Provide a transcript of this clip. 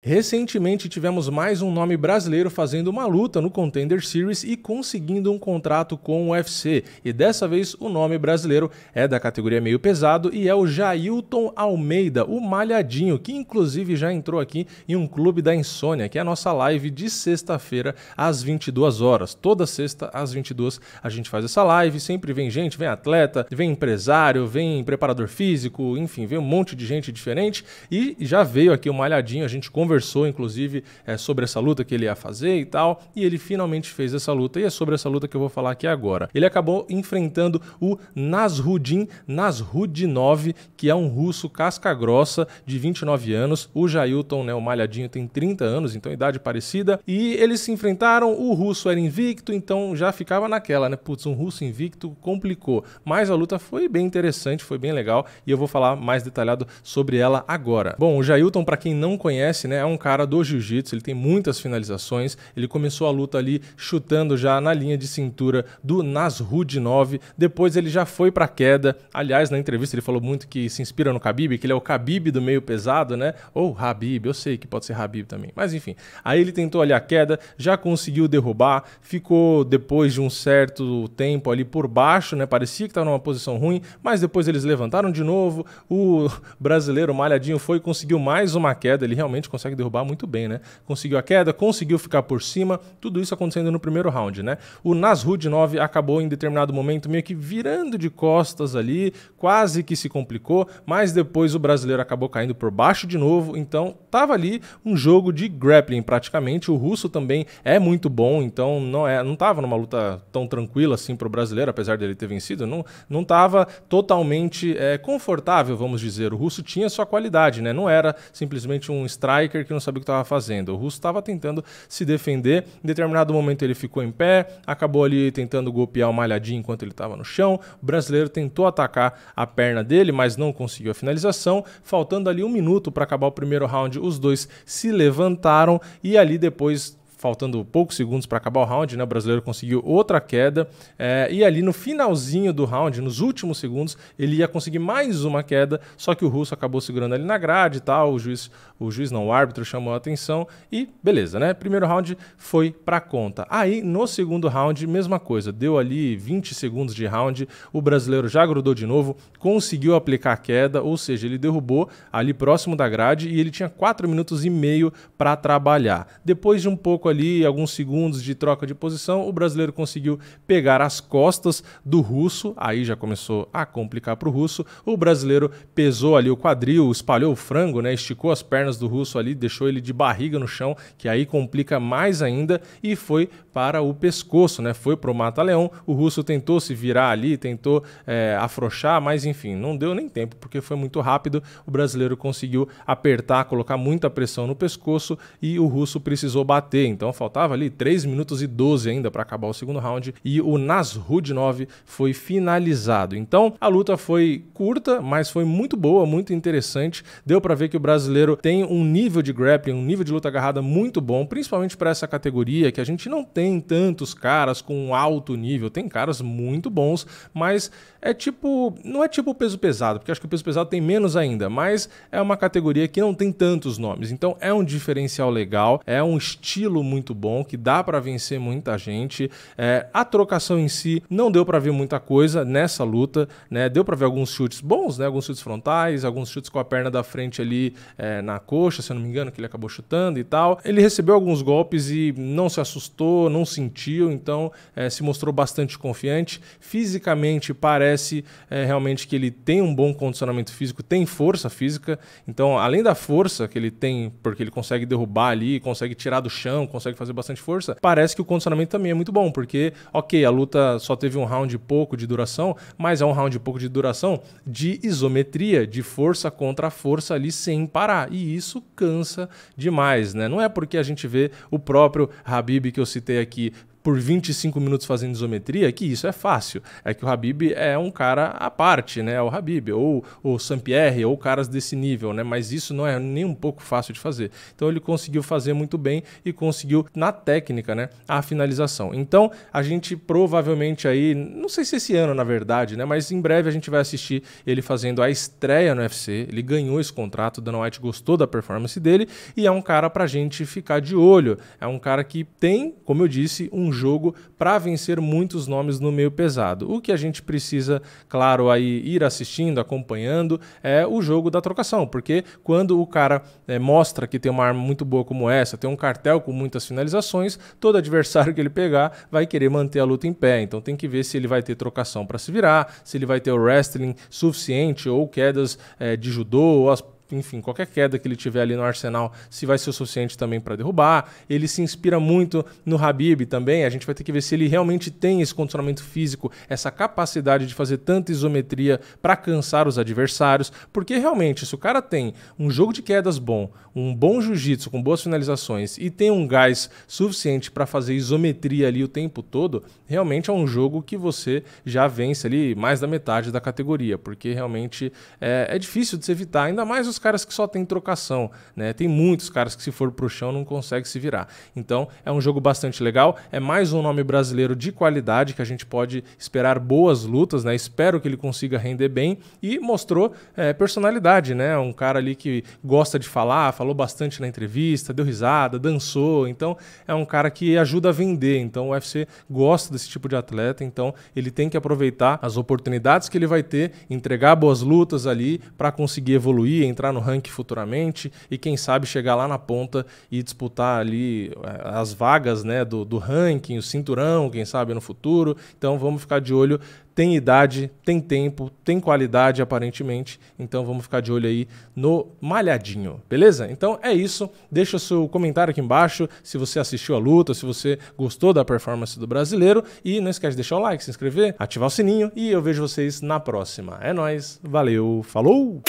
Recentemente tivemos mais um nome brasileiro fazendo uma luta no Contender Series e conseguindo um contrato com o UFC. E dessa vez o nome brasileiro é da categoria meio pesado e é o Jailton Almeida, o Malhadinho, que inclusive já entrou aqui em um clube da Insônia, que é a nossa live de sexta-feira às 22 horas. Toda sexta às 22 a gente faz essa live, sempre vem gente, vem atleta, vem empresário, vem preparador físico, enfim, vem um monte de gente diferente e já veio aqui o Malhadinho, a gente conversou conversou, inclusive, é, sobre essa luta que ele ia fazer e tal, e ele finalmente fez essa luta, e é sobre essa luta que eu vou falar aqui agora. Ele acabou enfrentando o Nasrudin Nasrudinov, que é um russo casca grossa de 29 anos, o Jailton, né, o malhadinho, tem 30 anos, então idade parecida, e eles se enfrentaram, o russo era invicto, então já ficava naquela, né, putz, um russo invicto complicou, mas a luta foi bem interessante, foi bem legal, e eu vou falar mais detalhado sobre ela agora. Bom, o Jailton, para quem não conhece, né, é um cara do jiu-jitsu, ele tem muitas finalizações. Ele começou a luta ali chutando já na linha de cintura do Nasrude9. Depois ele já foi para queda. Aliás, na entrevista ele falou muito que se inspira no Khabib, que ele é o Khabib do meio pesado, né? Ou Habib, eu sei que pode ser Habib também. Mas enfim, aí ele tentou ali a queda, já conseguiu derrubar, ficou depois de um certo tempo ali por baixo, né? Parecia que estava numa posição ruim, mas depois eles levantaram de novo. O brasileiro malhadinho foi e conseguiu mais uma queda, ele realmente consegue consegue derrubar muito bem, né? Conseguiu a queda, conseguiu ficar por cima, tudo isso acontecendo no primeiro round, né? O Nasrud 9 acabou em determinado momento meio que virando de costas ali, quase que se complicou, mas depois o brasileiro acabou caindo por baixo de novo, então tava ali um jogo de grappling praticamente. O russo também é muito bom, então não é, não tava numa luta tão tranquila assim pro brasileiro, apesar dele ter vencido, não não tava totalmente é, confortável, vamos dizer. O russo tinha sua qualidade, né? Não era simplesmente um striker que não sabia o que estava fazendo. O Russo estava tentando se defender, em determinado momento ele ficou em pé, acabou ali tentando golpear o Malhadinho enquanto ele estava no chão. O brasileiro tentou atacar a perna dele, mas não conseguiu a finalização. Faltando ali um minuto para acabar o primeiro round, os dois se levantaram e ali depois faltando poucos segundos para acabar o round, né? O brasileiro conseguiu outra queda. É, e ali no finalzinho do round, nos últimos segundos, ele ia conseguir mais uma queda, só que o russo acabou segurando ali na grade e tal. O juiz, o juiz não, o árbitro chamou a atenção e beleza, né? Primeiro round foi para conta. Aí no segundo round, mesma coisa, deu ali 20 segundos de round, o brasileiro já grudou de novo, conseguiu aplicar a queda, ou seja, ele derrubou ali próximo da grade e ele tinha 4 minutos e meio para trabalhar. Depois de um pouco ali, alguns segundos de troca de posição, o brasileiro conseguiu pegar as costas do russo, aí já começou a complicar para o russo. O brasileiro pesou ali o quadril, espalhou o frango, né? esticou as pernas do russo ali, deixou ele de barriga no chão, que aí complica mais ainda, e foi para o pescoço, né? foi para o mata-leão. O russo tentou se virar ali, tentou é, afrouxar, mas enfim, não deu nem tempo, porque foi muito rápido. O brasileiro conseguiu apertar, colocar muita pressão no pescoço e o russo precisou bater então faltava ali 3 minutos e 12 ainda para acabar o segundo round e o Nasrudinov foi finalizado. Então a luta foi curta, mas foi muito boa, muito interessante. Deu para ver que o brasileiro tem um nível de grappling, um nível de luta agarrada muito bom, principalmente para essa categoria que a gente não tem tantos caras com alto nível. Tem caras muito bons, mas é tipo. Não é tipo o peso pesado, porque acho que o peso pesado tem menos ainda, mas é uma categoria que não tem tantos nomes. Então é um diferencial legal, é um estilo muito bom que dá para vencer muita gente. É, a trocação em si não deu para ver muita coisa nessa luta, né? Deu para ver alguns chutes bons, né? Alguns chutes frontais, alguns chutes com a perna da frente ali é, na coxa, se eu não me engano, que ele acabou chutando e tal. Ele recebeu alguns golpes e não se assustou, não sentiu, então é, se mostrou bastante confiante. Fisicamente parece parece é, realmente que ele tem um bom condicionamento físico, tem força física. Então, além da força que ele tem, porque ele consegue derrubar ali, consegue tirar do chão, consegue fazer bastante força, parece que o condicionamento também é muito bom, porque, ok, a luta só teve um round e pouco de duração, mas é um round e pouco de duração de isometria, de força contra força ali sem parar. E isso cansa demais, né? Não é porque a gente vê o próprio Habib que eu citei aqui por 25 minutos fazendo isometria, que isso é fácil. É que o Habib é um cara à parte, né? O Habib, ou o Sampierre, ou caras desse nível, né? Mas isso não é nem um pouco fácil de fazer. Então ele conseguiu fazer muito bem e conseguiu, na técnica, né, a finalização. Então a gente provavelmente aí, não sei se esse ano na verdade, né? Mas em breve a gente vai assistir ele fazendo a estreia no UFC. Ele ganhou esse contrato, o Dan White gostou da performance dele e é um cara pra gente ficar de olho. É um cara que tem, como eu disse, um jogo para vencer muitos nomes no meio pesado. O que a gente precisa, claro, aí ir assistindo, acompanhando, é o jogo da trocação, porque quando o cara é, mostra que tem uma arma muito boa como essa, tem um cartel com muitas finalizações, todo adversário que ele pegar vai querer manter a luta em pé. Então tem que ver se ele vai ter trocação para se virar, se ele vai ter o wrestling suficiente ou quedas é, de judô ou as enfim, qualquer queda que ele tiver ali no arsenal, se vai ser o suficiente também para derrubar. Ele se inspira muito no Habib também. A gente vai ter que ver se ele realmente tem esse condicionamento físico, essa capacidade de fazer tanta isometria para cansar os adversários, porque realmente, se o cara tem um jogo de quedas bom, um bom jiu-jitsu com boas finalizações e tem um gás suficiente para fazer isometria ali o tempo todo, realmente é um jogo que você já vence ali mais da metade da categoria, porque realmente é, é difícil de se evitar, ainda mais os caras que só tem trocação, né? Tem muitos caras que se for pro chão não consegue se virar. Então, é um jogo bastante legal, é mais um nome brasileiro de qualidade que a gente pode esperar boas lutas, né? Espero que ele consiga render bem e mostrou é, personalidade, né? Um cara ali que gosta de falar, falou bastante na entrevista, deu risada, dançou. Então, é um cara que ajuda a vender. Então, o UFC gosta desse tipo de atleta, então ele tem que aproveitar as oportunidades que ele vai ter, entregar boas lutas ali para conseguir evoluir, entrar entrar no ranking futuramente e quem sabe chegar lá na ponta e disputar ali eh, as vagas né, do, do ranking, o cinturão, quem sabe no futuro. Então vamos ficar de olho. Tem idade, tem tempo, tem qualidade aparentemente. Então vamos ficar de olho aí no malhadinho, beleza? Então é isso. Deixa o seu comentário aqui embaixo se você assistiu a luta, se você gostou da performance do brasileiro. E não esquece de deixar o like, se inscrever, ativar o sininho e eu vejo vocês na próxima. É nóis, valeu, falou!